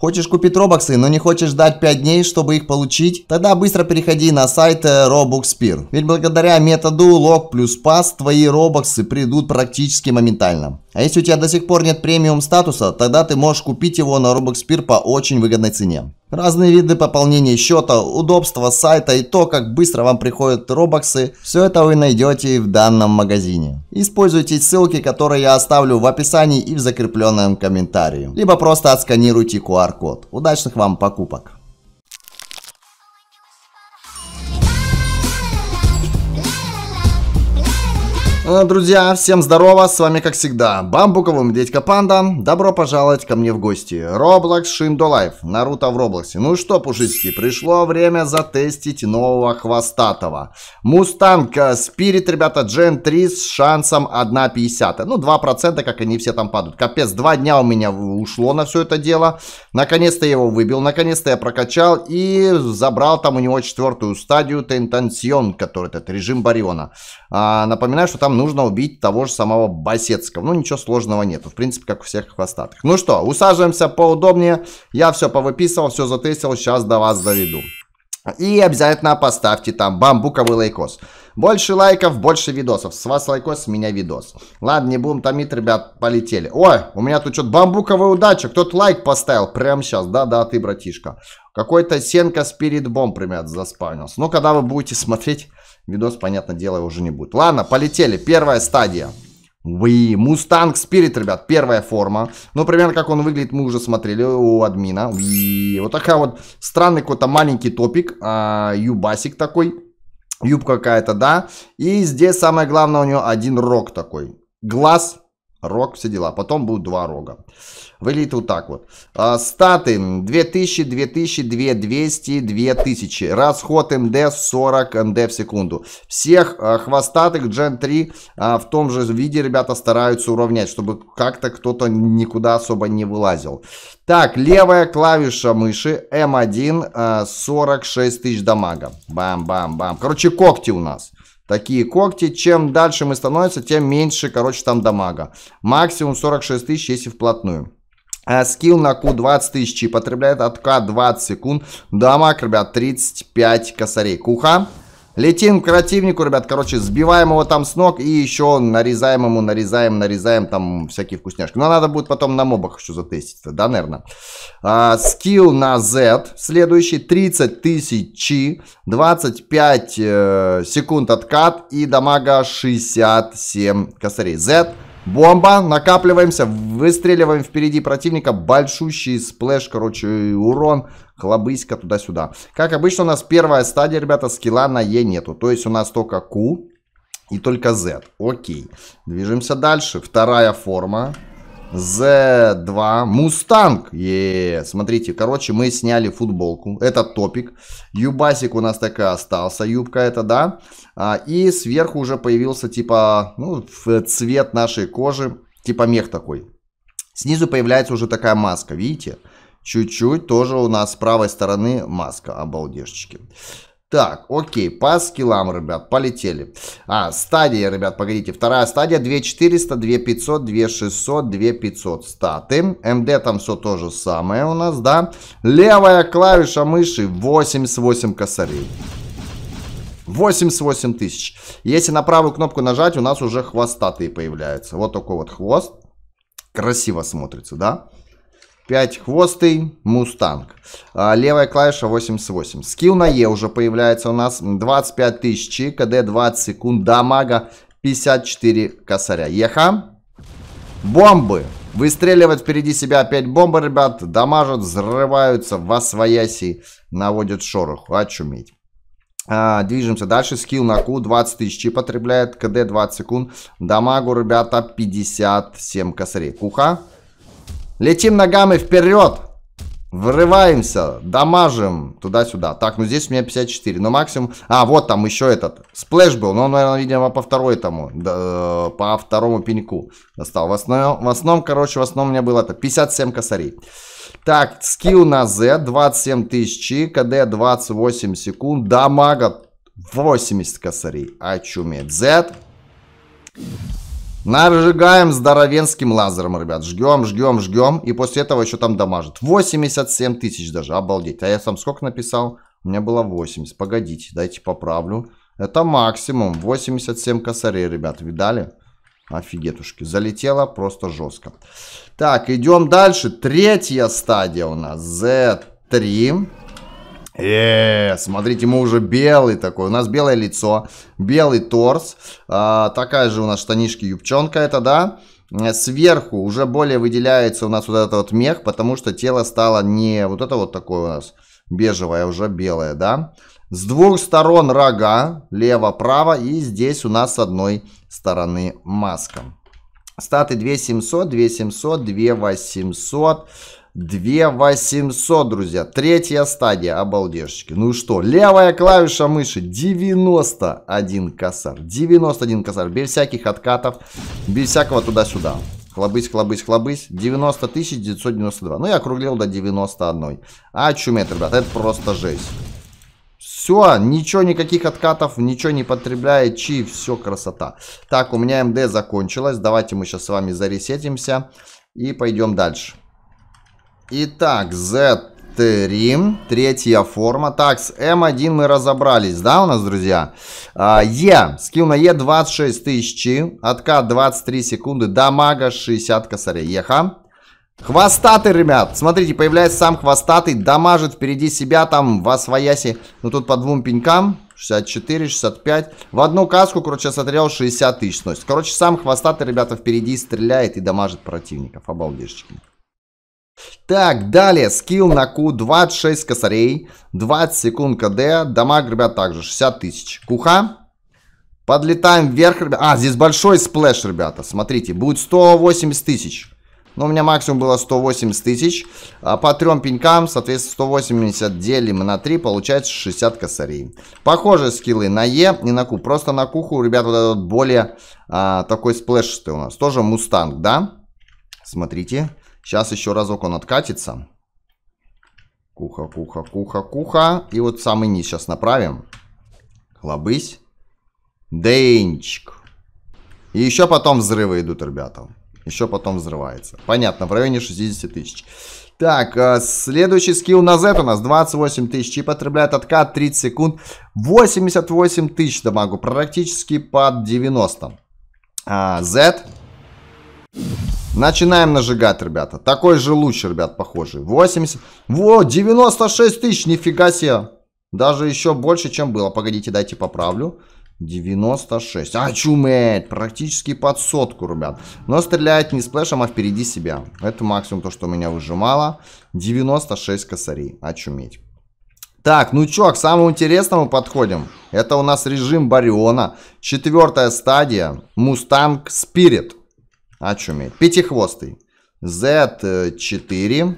Хочешь купить робоксы, но не хочешь ждать 5 дней, чтобы их получить? Тогда быстро переходи на сайт э, RobuxPeer. Ведь благодаря методу log плюс pass твои робоксы придут практически моментально. А если у тебя до сих пор нет премиум статуса, тогда ты можешь купить его на RobuxPeer по очень выгодной цене. Разные виды пополнения счета, удобства сайта и то, как быстро вам приходят робоксы, все это вы найдете в данном магазине. Используйте ссылки, которые я оставлю в описании и в закрепленном комментарии. Либо просто отсканируйте QR-код. Удачных вам покупок! Э, друзья, всем здорово, с вами как всегда Бамбуковым Дедька Панда. Добро пожаловать ко мне в гости. Roblox Shindo Life, Наруто в Роблоксе. Ну что, пушистики, пришло время затестить нового хвостатого. Мустанг э, Спирит, ребята, Gen 3 с шансом 1,50. Ну, 2%, как они все там падают. Капец, два дня у меня ушло на все это дело. Наконец-то я его выбил, наконец-то я прокачал и забрал там у него четвертую стадию Тентансион, который этот режим Бариона. А, напоминаю, что там нужно убить того же самого Басецкого. Ну, ничего сложного нету, в принципе, как у всех хвостатых. Ну что, усаживаемся поудобнее. Я все повыписывал, все затестил, сейчас до вас доведу. И обязательно поставьте там бамбуковый лайкос. Больше лайков, больше видосов. С вас лайкос, с меня видос. Ладно, не будем томить, ребят, полетели. Ой, у меня тут что-то бамбуковая удача. Кто-то лайк поставил прямо сейчас. Да-да, ты, братишка. Какой-то Сенка Спирит Бомб, ребят, заспавнился. Ну, когда вы будете смотреть Видос, понятное дело, уже не будет. Ладно, полетели. Первая стадия. Вы, Мустанг Спирит, ребят, первая форма. Ну, примерно как он выглядит, мы уже смотрели у админа. вот такая вот странный какой-то маленький топик. А, юбасик такой. Юбка какая-то, да. И здесь самое главное у него один рок такой. Глаз Рог, все дела. Потом будут два рога. В вот так вот. А, статы 2000, 2000, 2200, 2000. Расход МД 40 МД в секунду. Всех а, хвостатых Gen 3 а, в том же виде ребята стараются уравнять, чтобы как-то кто-то никуда особо не вылазил. Так, левая клавиша мыши М1 а, 46 тысяч дамага. Бам-бам-бам. Короче, когти у нас такие когти. Чем дальше мы становимся, тем меньше, короче, там дамага. Максимум 46 тысяч, если вплотную. А скилл на Q 20 тысяч и потребляет от К 20 секунд. Дамаг, ребят, 35 косарей. Куха. Летим к противнику, ребят, короче, сбиваем его там с ног и еще нарезаем ему, нарезаем, нарезаем там всякие вкусняшки. Но надо будет потом на мобах еще затестить, да, наверное. А, скилл на Z, следующий, 30 тысяч чи, 25 э, секунд откат и дамага 67 косарей. Z Бомба, накапливаемся, выстреливаем впереди противника, большущий сплэш, короче, урон, хлобыська туда-сюда. Как обычно у нас первая стадия, ребята, скилла на Е нету, то есть у нас только Q и только Z. Окей, движемся дальше, вторая форма. Z2 Мустанг. Yeah. Смотрите, короче, мы сняли футболку. Это топик. Юбасик у нас такая остался. Юбка это, да. А, и сверху уже появился типа ну, цвет нашей кожи. Типа мех такой. Снизу появляется уже такая маска. Видите? Чуть-чуть тоже у нас с правой стороны маска. обалдешечки. Так, окей, по скиллам, ребят, полетели. А, стадия, ребят, погодите. Вторая стадия 2400, 2500, 2600, 2500 статы. МД там все то же самое у нас, да. Левая клавиша мыши 8 с 8 косарей. 88 тысяч. Если на правую кнопку нажать, у нас уже хвостатые появляются. Вот такой вот хвост. Красиво смотрится, да? Да хвостый Мустанг. А, левая клавиша 88. Скилл на Е уже появляется у нас. 25 тысяч, КД 20 секунд, дамага 54 косаря. Еха. Бомбы. Выстреливают впереди себя опять бомбы, ребят. Дамажат, взрываются, во свояси наводят шорох. Очуметь. А, движемся дальше. Скилл на ку 20 тысяч потребляет. КД 20 секунд. Дамагу, ребята, 57 косарей. Куха. Летим ногами вперед. Врываемся, дамажим туда-сюда. Так, ну здесь у меня 54, но ну максимум... А, вот там еще этот. Сплэш был, но ну, он, наверное, видимо, по второй тому, да, э, по второму пеньку достал. В основном, в основном, короче, в основном у меня было это 57 косарей. Так, скилл на Z 27 тысяч, КД 28 секунд, дамага 80 косарей. Очуметь. Z Наржигаем здоровенским лазером, ребят. Жгем, жгем, жгем. И после этого еще там дамажит. 87 тысяч даже, обалдеть. А я сам сколько написал? У меня было 80. Погодите, дайте поправлю. Это максимум. 87 косарей, ребят. Видали? Офигетушки. Залетело просто жестко. Так, идем дальше. Третья стадия у нас. Z3. Э, смотрите, мы уже белый такой. У нас белое лицо, белый торс. А, такая же у нас штанишки юбчонка это, да? Э, сверху уже более выделяется у нас вот этот вот мех, потому что тело стало не вот это вот такое у нас бежевое, а уже белое, да? С двух сторон рога, лево-право, и здесь у нас с одной стороны маска. Статы 2700, 2700, 2800. 2800, друзья. Третья стадия, обалдешечки. Ну что, левая клавиша мыши 91 косар. 91 косар, без всяких откатов, без всякого туда-сюда. Хлобысь, хлобысь, хлобысь. 90 992. Ну, я округлил до 91. А, чумет, ребят, это просто жесть. Все, ничего, никаких откатов, ничего не потребляет, чи, все, красота. Так, у меня МД закончилась. Давайте мы сейчас с вами заресетимся и пойдем дальше. Итак, Z3, третья форма. Так, с M1 мы разобрались, да, у нас, друзья? А, e, скилл на Е e 26 тысячи, откат 23 секунды, дамага 60 косарей. Еха. Хвостатый, ребят. Смотрите, появляется сам хвостатый, дамажит впереди себя там во свояси. Ну, тут по двум пенькам. 64, 65. В одну каску, короче, я смотрел, 60 тысяч сносит. Короче, сам хвостатый, ребята, впереди стреляет и дамажит противников. Обалдежечки. Так, далее, скилл на Q 26 косарей, 20 секунд КД, дамаг, ребят, также 60 тысяч. Куха. Подлетаем вверх, ребят. А, здесь большой сплэш, ребята, смотрите, будет 180 тысяч. Ну, у меня максимум было 180 тысяч. А по трем пенькам, соответственно, 180 делим на 3, получается 60 косарей. Похожие скиллы на Е и на Q. Просто на Куху, ребят, вот этот более а, такой сплэшистый у нас. Тоже Мустанг, да? Смотрите. Сейчас еще разок он откатится. Куха, куха, куха, куха. И вот самый низ сейчас направим. хлобысь, Денчик. И еще потом взрывы идут, ребята. Еще потом взрывается. Понятно, в районе 60 тысяч. Так, а следующий скилл на Z у нас 28 тысяч. И потребляет откат 30 секунд. 88 тысяч дамагу. Практически под 90. А, Z Начинаем нажигать, ребята. Такой же луч, ребят, похожий. 80... Во, 96 тысяч, нифига себе. Даже еще больше, чем было. Погодите, дайте поправлю. 96. Очуметь! Практически под сотку, ребят. Но стреляет не сплэшем, а впереди себя. Это максимум то, что меня выжимало. 96 косарей. Очуметь. Так, ну чё, к самому интересному подходим. Это у нас режим Бариона. Четвертая стадия. Мустанг Спирит. О чем я? Пятихвостый. Z4.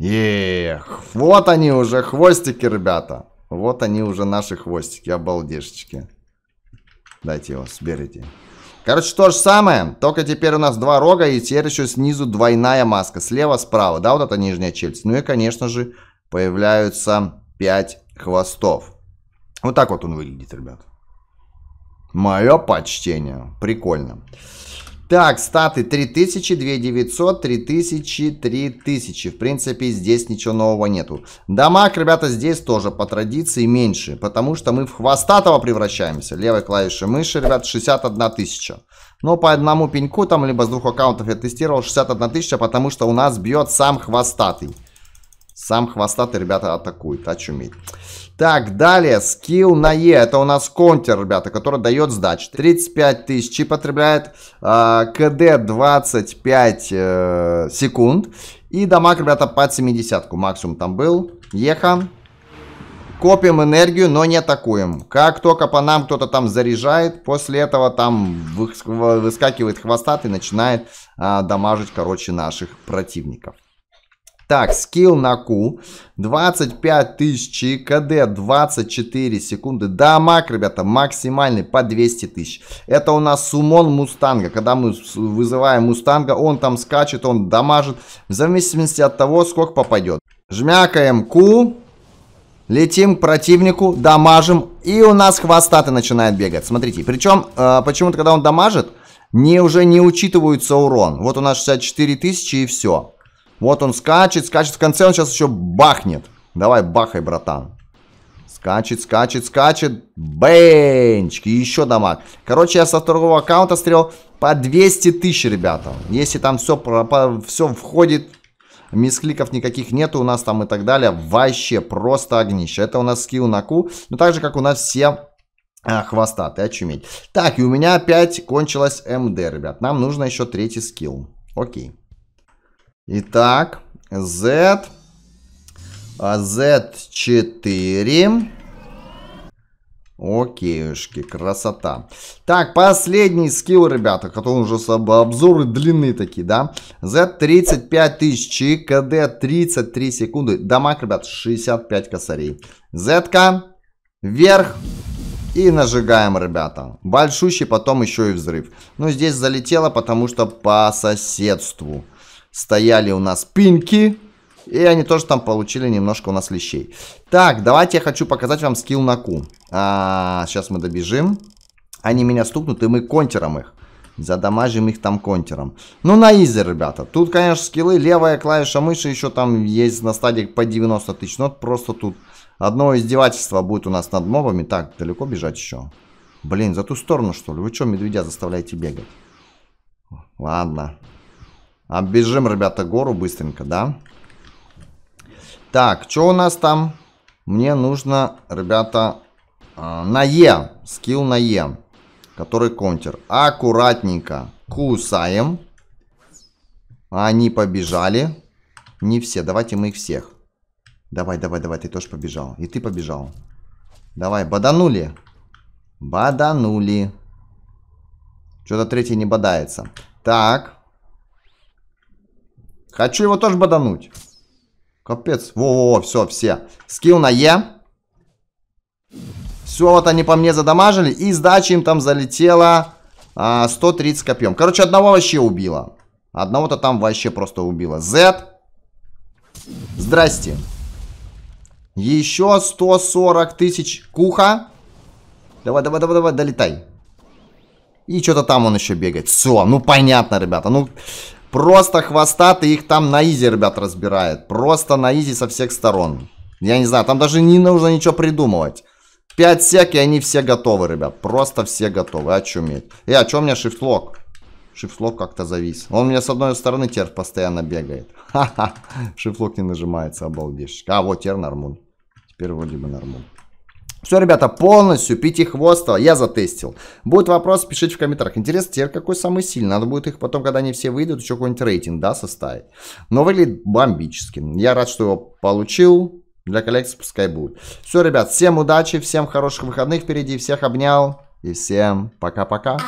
Эх, вот они уже, хвостики, ребята. Вот они уже наши хвостики, обалдешечки. Дайте его, сберите. Короче, то же самое, только теперь у нас два рога и теперь еще снизу двойная маска. Слева, справа, да, вот эта нижняя челюсть. Ну и, конечно же, появляются пять хвостов. Вот так вот он выглядит, ребят. Мое почтение. Прикольно. Прикольно. Так, статы 3000, 2900, 3000, 3000. В принципе, здесь ничего нового нету. Дамаг, ребята, здесь тоже по традиции меньше, потому что мы в хвостатого превращаемся. Левой клавишей мыши, ребят, 61 тысяча. Но по одному пеньку, там, либо с двух аккаунтов я тестировал 61 тысяча, потому что у нас бьет сам хвостатый. Сам хвостатый, ребята, атакует. Очуметь. А так, далее, скилл на Е, это у нас контер, ребята, который дает сдачи. 35 тысяч и потребляет э, КД 25 э, секунд. И дамаг, ребята, под 70 максимум там был. Еха. Копим энергию, но не атакуем. Как только по нам кто-то там заряжает, после этого там выскакивает хвостат и начинает а, дамажить, короче, наших противников. Так, скилл на Q. 25 тысяч и КД 24 секунды. Да, мак, ребята, максимальный по 200 тысяч. Это у нас сумон Мустанга. Когда мы вызываем Мустанга, он там скачет, он дамажит. В зависимости от того, сколько попадет. Жмякаем Q. Летим к противнику, дамажим. И у нас хвостатый начинает бегать. Смотрите, причем э, почему-то, когда он дамажит, не уже не учитывается урон. Вот у нас 64 тысячи и все. Вот он скачет, скачет. В конце он сейчас еще бахнет. Давай, бахай, братан. Скачет, скачет, скачет. Бенчик. еще дамаг. Короче, я со второго аккаунта стрел по 200 тысяч, ребята. Если там все, по, все входит, мискликов никаких нету у нас там и так далее. Вообще просто огнище. Это у нас скилл на ку, ну, Но так же, как у нас все а, хвостатые, очуметь. Так, и у меня опять кончилась МД, ребят. Нам нужно еще третий скилл. Окей. Итак, Z, а Z4. Окейушки, красота. Так, последний скилл, ребята, который уже обзоры длинные такие, да? Z 35 тысяч, КД 33 секунды. Дамаг, ребят, 65 косарей. Z-ка, вверх. И нажигаем, ребята. Большущий, потом еще и взрыв. Ну, здесь залетело, потому что по соседству стояли у нас пинки. И они тоже там получили немножко у нас лещей. Так, давайте я хочу показать вам скилл на Ку. А, сейчас мы добежим. Они меня стукнут, и мы контером их. Задамажим их там контером. Ну, на изи, ребята. Тут, конечно, скиллы. Левая клавиша мыши еще там есть на стадии по 90 тысяч. Но просто тут одно издевательство будет у нас над мобами. Так, далеко бежать еще. Блин, за ту сторону, что ли? Вы что, медведя заставляете бегать? Ладно. Оббежим, а, ребята, гору быстренько, да? Так, что у нас там? Мне нужно, ребята, а, на Е. Скилл на Е. Который контер. Аккуратненько кусаем. Они побежали. Не все. Давайте мы их всех. Давай, давай, давай. Ты тоже побежал. И ты побежал. Давай, боданули, боданули. Что-то третий не бодается. Так. Хочу его тоже бодануть. Капец. Во-во-во, все, все. Скилл на Е. Все, вот они по мне задамажили. И сдача им там залетела а, 130 копьем. Короче, одного вообще убило. Одного-то там вообще просто убило. Z. Здрасте. Еще 140 тысяч куха. Давай, давай, давай, давай, долетай. И что-то там он еще бегает. Все, ну понятно, ребята. Ну, Просто хвостатый их там на изи, ребят, разбирает. Просто на изи со всех сторон. Я не знаю, там даже не нужно ничего придумывать. 5 сек, и они все готовы, ребят. Просто все готовы. Очуметь. И о чем у меня шифтлок? Шифтлок как-то завис. Он у меня с одной стороны тер постоянно бегает. Ха-ха. Шифтлок не нажимается, обалдешь. А, вот тер нормун. Теперь вроде бы нормун. Все, ребята, полностью пятихвоста я затестил. Будет вопрос, пишите в комментариях. Интересно, теперь какой самый сильный? Надо будет их потом, когда они все выйдут, еще какой-нибудь рейтинг, да, составить. Но выглядит бомбически. Я рад, что его получил. Для коллекции пускай будет. Все, ребят, всем удачи, всем хороших выходных впереди. Всех обнял и всем пока-пока.